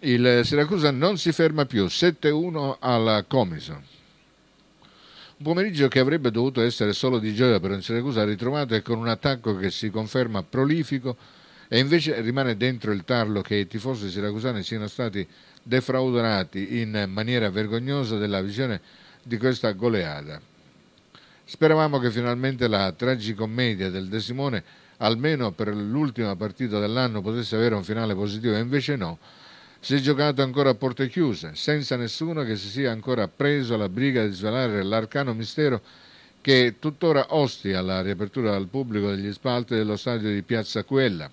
Il Siracusa non si ferma più, 7-1 al Comiso. Un pomeriggio che avrebbe dovuto essere solo di gioia per un Siracusa ritrovato e con un attacco che si conferma prolifico e invece rimane dentro il tarlo che i tifosi siracusani siano stati defraudati in maniera vergognosa della visione di questa goleada. Speravamo che finalmente la tragicommedia del De Simone, almeno per l'ultima partita dell'anno, potesse avere un finale positivo, e invece no. Si è giocato ancora a porte chiuse, senza nessuno che si sia ancora preso la briga di svelare l'arcano mistero che tuttora ostia la riapertura al pubblico degli spalti dello stadio di Piazza Quella.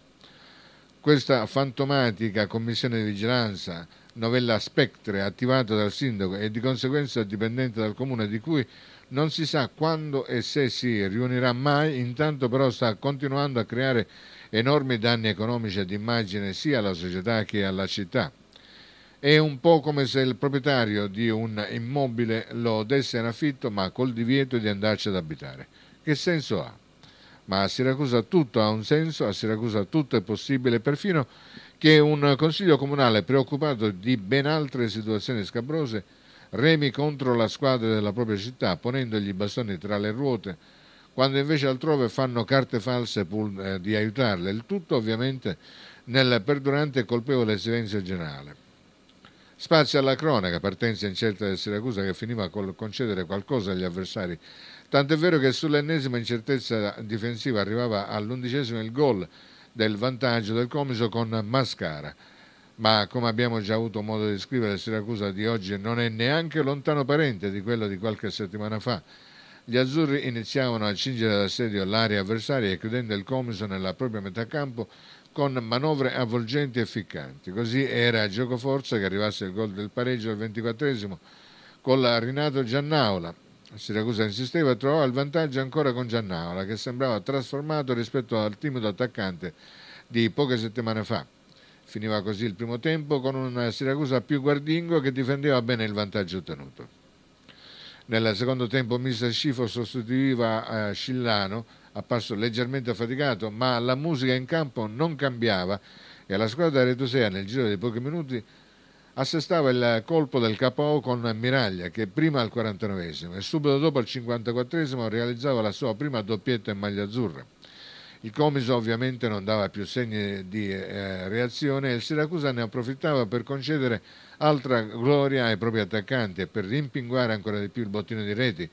Questa fantomatica commissione di vigilanza, novella Spectre, attivata dal sindaco e di conseguenza dipendente dal comune di cui non si sa quando e se si riunirà mai, intanto però sta continuando a creare enormi danni economici ed immagine sia alla società che alla città. È un po' come se il proprietario di un immobile lo desse in affitto ma col divieto di andarci ad abitare. Che senso ha? Ma a Siracusa tutto ha un senso, a Siracusa tutto è possibile, perfino che un consiglio comunale preoccupato di ben altre situazioni scabrose remi contro la squadra della propria città ponendogli i bastoni tra le ruote quando invece altrove fanno carte false pur eh, di aiutarle, il tutto ovviamente nel perdurante e colpevole silenzio generale. Spazio alla cronaca, partenza incerta del Siracusa che finiva col concedere qualcosa agli avversari, tant'è vero che sull'ennesima incertezza difensiva arrivava all'undicesimo il gol del vantaggio del Comiso con Mascara. Ma come abbiamo già avuto modo di scrivere, Siracusa di oggi non è neanche lontano parente di quello di qualche settimana fa gli azzurri iniziavano a cingere d'assedio l'area avversaria e chiudendo il Comiso nella propria metà campo con manovre avvolgenti e ficcanti. Così era a forza che arrivasse il gol del pareggio al 24 con la Rinato Giannaola. Siracusa insisteva e trovava il vantaggio ancora con Giannaola che sembrava trasformato rispetto al timido attaccante di poche settimane fa. Finiva così il primo tempo con un Siracusa più guardingo che difendeva bene il vantaggio ottenuto. Nel secondo tempo Mr. Scifo sostituiva eh, Scillano, apparso leggermente affaticato, ma la musica in campo non cambiava e la squadra retusea nel giro di pochi minuti assestava il colpo del KO con Miraglia che prima al 49esimo e subito dopo al 54esimo realizzava la sua prima doppietta in maglia azzurra. Il Comiso ovviamente non dava più segni di eh, reazione e il Siracusa ne approfittava per concedere altra gloria ai propri attaccanti e per rimpinguare ancora di più il bottino di reti.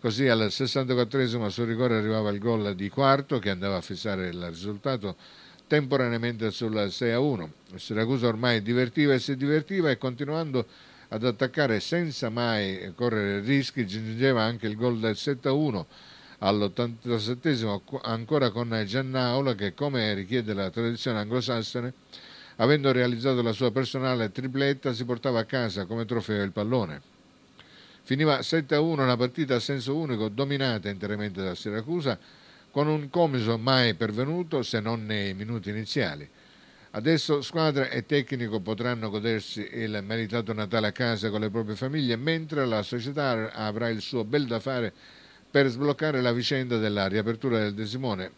Così al 64esimo sul rigore arrivava il gol di quarto che andava a fissare il risultato temporaneamente sul 6 a 1. Il Siracusa ormai divertiva e si divertiva e continuando ad attaccare senza mai correre rischi giungeva anche il gol del 7 a 1 all'87 ancora con Giannaula che come richiede la tradizione anglosassone avendo realizzato la sua personale tripletta si portava a casa come trofeo il pallone. Finiva 7-1 una partita a senso unico dominata interamente da Siracusa con un comiso mai pervenuto se non nei minuti iniziali. Adesso squadra e tecnico potranno godersi il meritato Natale a casa con le proprie famiglie mentre la società avrà il suo bel da fare per sbloccare la vicenda della riapertura del Desimone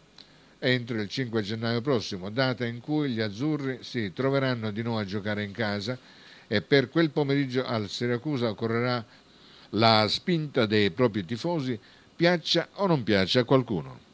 entro il 5 gennaio prossimo, data in cui gli azzurri si troveranno di nuovo a giocare in casa e per quel pomeriggio al Siracusa occorrerà la spinta dei propri tifosi, piaccia o non piaccia a qualcuno.